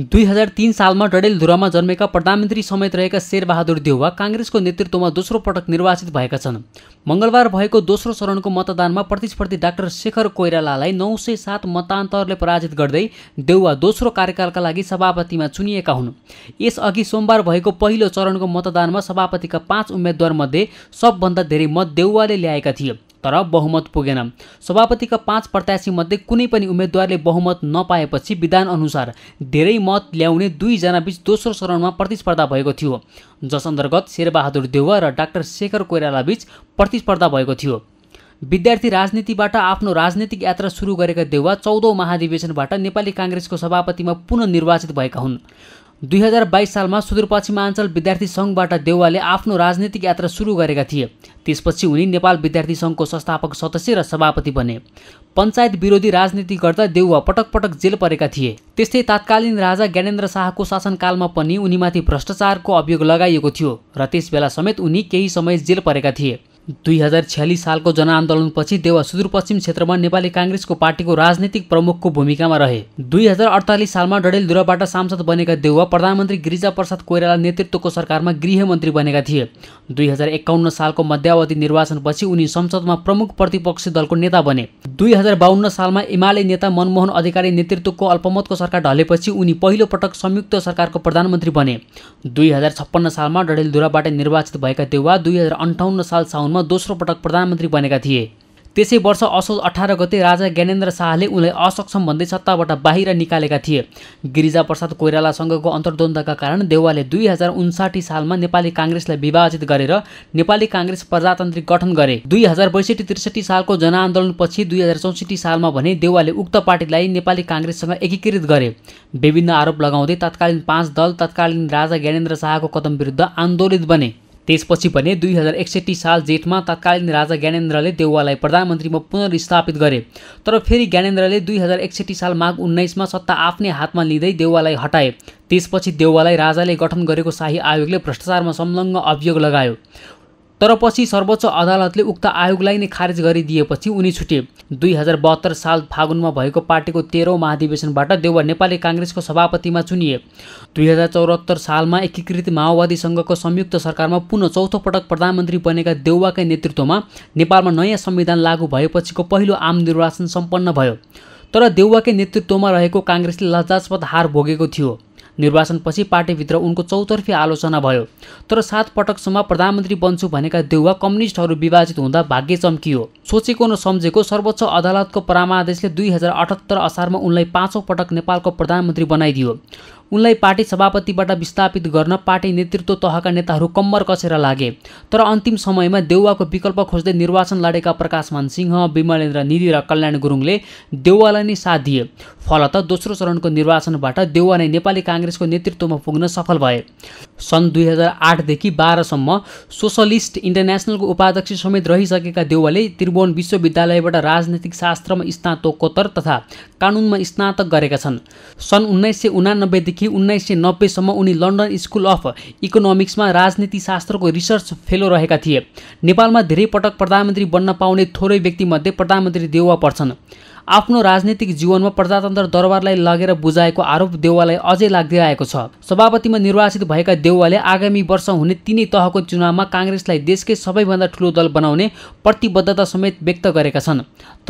दुई हजार तिन सालमा डडेलधुरामा जन्मेका प्रधानमन्त्री समेत रहेका शेरबहादुर देउवा काङ्ग्रेसको नेतृत्वमा दोस्रो पटक निर्वाचित भएका छन् मङ्गलबार भएको दोस्रो चरणको मतदानमा प्रतिस्पर्धी डाक्टर शेखर कोइरालालाई नौ सय सात मतान्तरले पराजित गर्दै देउवा दोस्रो कार्यकालका लागि सभापतिमा चुनिएका हुन् यसअघि सोमबार भएको पहिलो चरणको मतदानमा सभापतिका पाँच उम्मेद्वारमध्ये सबभन्दा धेरै मत देउवाले ल्याएका थिए तर बहुमत पुगेन सभापतिका पाँच प्रत्याशीमध्ये कुनै पनि उम्मेद्वारले बहुमत नपाएपछि विधान अनुसार धेरै मत ल्याउने बिच दोस्रो चरणमा प्रतिस्पर्धा भएको थियो जस अन्तर्गत शेरबहादुर देउवा र डाक्टर शेखर कोइराला बिच प्रतिस्पर्धा भएको थियो विद्यार्थी राजनीतिबाट आफ्नो राजनीतिक यात्रा सुरु गरेका देउवा चौधौँ महाधिवेशनबाट नेपाली काङ्ग्रेसको सभापतिमा पुनः निर्वाचित भएका हुन् दुई हजार बाइस सालमा सुदूरपश्चिमाञ्चल विद्यार्थी सङ्घबाट देउवाले आफ्नो राजनीतिक यात्रा सुरु गरेका थिए त्यसपछि उनी नेपाल विद्यार्थी सङ्घको संस्थापक सदस्य र सभापति बने पञ्चायत विरोधी राजनीति गर्दा देउवा पटक पटक जेल परेका थिए त्यस्तै तात्कालीन राजा ज्ञानेन्द्र शाहको शासनकालमा पनि उनीमाथि भ्रष्टाचारको अभियोग लगाइएको थियो र त्यसबेला समेत उनी केही समय जेल परेका थिए दुई हजार छ्यालिस सालको जनआन्दोलनपछि देवा सुदूरपश्चिम क्षेत्रमा नेपाली काङ्ग्रेसको पार्टीको राजनीतिक प्रमुखको भूमिकामा रहे दुई हजार अडतालिस सालमा डडेलधुराबाट सांसद बनेका देउवा प्रधानमन्त्री गिरिजा प्रसाद कोइराला नेतृत्वको सरकारमा गृहमन्त्री बनेका थिए दुई हजार एकाउन्न सालको मध्यावधि निर्वाचनपछि उनी संसदमा प्रमुख प्रतिपक्षी दलको नेता बने दुई हजार बाहन्न सालमा एमाले नेता मनमोहन अधिकारी नेतृत्वको अल्पमतको सरकार ढलेपछि उनी पहिलो पटक संयुक्त सरकारको प्रधानमन्त्री बने दुई हजार छप्पन्न सालमा डडेलधुराबाट निर्वाचित भएका देउवा दुई हजार अन्ठाउन्न साल साउन कार्यकालसम्म दोस्रो पटक प्रधानमन्त्री बनेका थिए त्यसै वर्ष असोज अठार गते राजा ज्ञानेन्द्र शाहले उनलाई असक्षम भन्दै सत्ताबाट बाहिर निकालेका थिए गिरिजाप्रसाद कोइरालासँगको अन्तर्द्वन्द्वका कारण देउवाले दुई हजार उन्साठी सालमा नेपाली काङ्ग्रेसलाई विभाजित गरेर नेपाली काङ्ग्रेस प्रजातान्त्रिक गठन गरे दुई हजार बैसठी त्रिसठी सालको जनआन्दोलनपछि दुई हजार चौसठी सालमा भने देउवाले उक्त पार्टीलाई नेपाली काङ्ग्रेससँग एकीकृत गरे विभिन्न आरोप लगाउँदै तत्कालीन पाँच दल तत्कालीन राजा ज्ञानेन्द्र शाहको कदम विरुद्ध आन्दोलित बने त्यसपछि भने दुई हजार एकसट्ठी साल जेठमा तत्कालीन राजा ज्ञानेन्द्रले देउवालाई प्रधानमन्त्रीमा पुनर्स्थापित गरे तर फेरि ज्ञानेन्द्रले दुई हजार एकसट्ठी साल माघ उन्नाइसमा सत्ता आफ्नै हातमा लिँदै देउवालाई हटाए त्यसपछि देउवालाई राजाले गठन गरेको शाही आयोगले भ्रष्टाचारमा संलग्न अभियोग लगायो तर पछि सर्वोच्च अदालतले उक्त आयोगलाई नै खारेज गरिदिएपछि उनी छुटे दुई हजार बहत्तर साल फागुनमा भएको पार्टीको तेह्रौँ महाधिवेशनबाट देउवा नेपाली काङ्ग्रेसको सभापतिमा चुनिए दुई हजार चौहत्तर सालमा एकीकृत माओवादी सङ्घको संयुक्त सरकारमा पुनः चौथो पटक प्रधानमन्त्री बनेका देउवाकै नेतृत्वमा नेपालमा नयाँ संविधान लागू भएपछिको पहिलो आम निर्वाचन सम्पन्न भयो तर देउवाकै नेतृत्वमा रहेको काङ्ग्रेसले लज्जास्पद हार भोगेको थियो निर्वाचनपछि पार्टीभित्र उनको चौतर्फी आलोचना भयो तर सात पटकसम्म प्रधानमन्त्री बन्छु भनेका देउवा कम्युनिस्टहरू विभाजित हुँदा भाग्य चम्कियो सोचेको नसम्झेको सर्वोच्च अदालतको परामादेशले दुई हजार अठहत्तर असारमा उनलाई पाँचौँ पटक नेपालको प्रधानमन्त्री बनाइदियो उनलाई पार्टी सभापतिबाट विस्थापित गर्न पार्टी नेतृत्व तहका नेताहरू कम्मर कसेर लागे तर अन्तिम समयमा देउवाको विकल्प खोज्दै निर्वाचन लडेका प्रकाश मानसिंह विमलेन्द्र निधि र कल्याण गुरुङले देउवालाई नै साथ दिए फलत दोस्रो चरणको निर्वाचनबाट देउवा नै नेपाली काङ्ग्रेसको नेतृत्वमा पुग्न सफल भए सन् दुई हजार आठदेखि बाह्रसम्म सोसलिस्ट इन्टरनेसनलको उपाध्यक्ष समेत रहिसकेका देउवाले त्रिभुवन विश्वविद्यालयबाट राजनीतिक शास्त्रमा स्नातकोत्तर तथा कानुनमा स्नातक गरेका छन् सन् उन्नाइस सय उनानब्बेदेखि उन्नाइस सय नब्बेसम्म उनी लन्डन स्कुल अफ इकोनोमिक्समा राजनीति शास्त्रको रिसर्च फेलो रहेका थिए नेपालमा धेरै पटक प्रधानमन्त्री बन्न पाउने थोरै व्यक्तिमध्ये प्रधानमन्त्री देउवा पर्छन् आफ्नो राजनीतिक जीवनमा प्रजातन्त्र दरबारलाई लगेर बुझाएको आरोप देउवालाई अझै लाग्दै आएको छ सभापतिमा निर्वाचित भएका देउवाले आगामी वर्ष हुने तिनै तहको चुनावमा काङ्ग्रेसलाई देशकै सबैभन्दा ठुलो दल बनाउने प्रतिबद्धता समेत व्यक्त गरेका छन्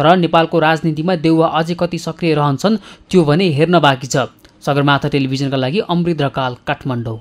तर नेपालको राजनीतिमा देउवा अझै कति सक्रिय रहन्छन् त्यो भने हेर्न बाँकी छ सगरमाथा टेलिभिजनका लागि अमृत रकाल काठमाडौँ